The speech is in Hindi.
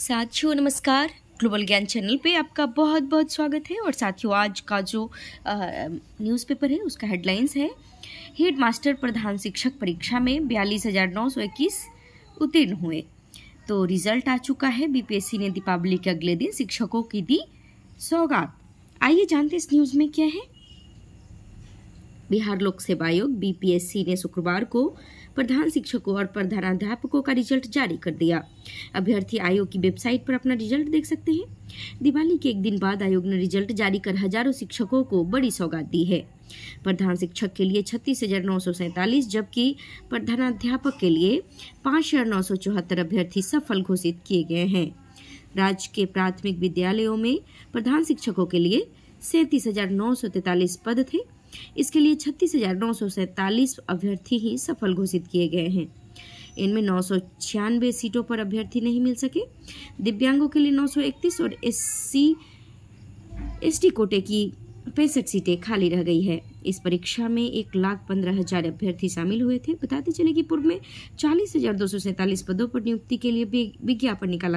साथियों नमस्कार ग्लोबल ज्ञान चैनल पे आपका बहुत बहुत स्वागत है और साथियों आज का जो न्यूज़पेपर है उसका हेडलाइंस है हेड मास्टर प्रधान शिक्षक परीक्षा में बयालीस हज़ार नौ सौ इक्कीस उत्तीर्ण हुए तो रिजल्ट आ चुका है बीपीएससी ने दीपावली के अगले दिन शिक्षकों की दी सौगात आइए जानते इस न्यूज़ में क्या है बिहार लोक सेवा आयोग बीपीएससी ने शुक्रवार को प्रधान शिक्षकों और प्रधानाध्यापकों का रिजल्ट जारी कर दिया अभ्यर्थी आयोग की वेबसाइट पर अपना रिजल्ट देख सकते हैं दिवाली के एक दिन बाद आयोग ने रिजल्ट जारी कर हजारों शिक्षकों को बड़ी सौगात दी है प्रधान शिक्षक के लिए छत्तीस हजार नौ सौ सैतालीस जबकि प्रधानाध्यापक के लिए पाँच हजार नौ सौ चौहत्तर अभ्यर्थी सफल घोषित किए गए हैं राज्य के प्राथमिक विद्यालयों में प्रधान शिक्षकों के लिए सैंतीस हजार नौ सौ तैतालीस पद थे इसके लिए छत्तीस अभ्यर्थी ही सफल घोषित किए गए हैं इनमें नौ सीटों पर अभ्यर्थी नहीं मिल सके दिव्यांगों के लिए 931 और एस सी एसटी कोटे की पैंसठ सीटें खाली रह गई है इस परीक्षा में एक लाख पंद्रह हजार अभ्यर्थी शामिल हुए थे बताते चले कि पूर्व में चालीस हजार दो सौ सैतालीस पदों पर नियुक्ति के लिए विज्ञापन निकाला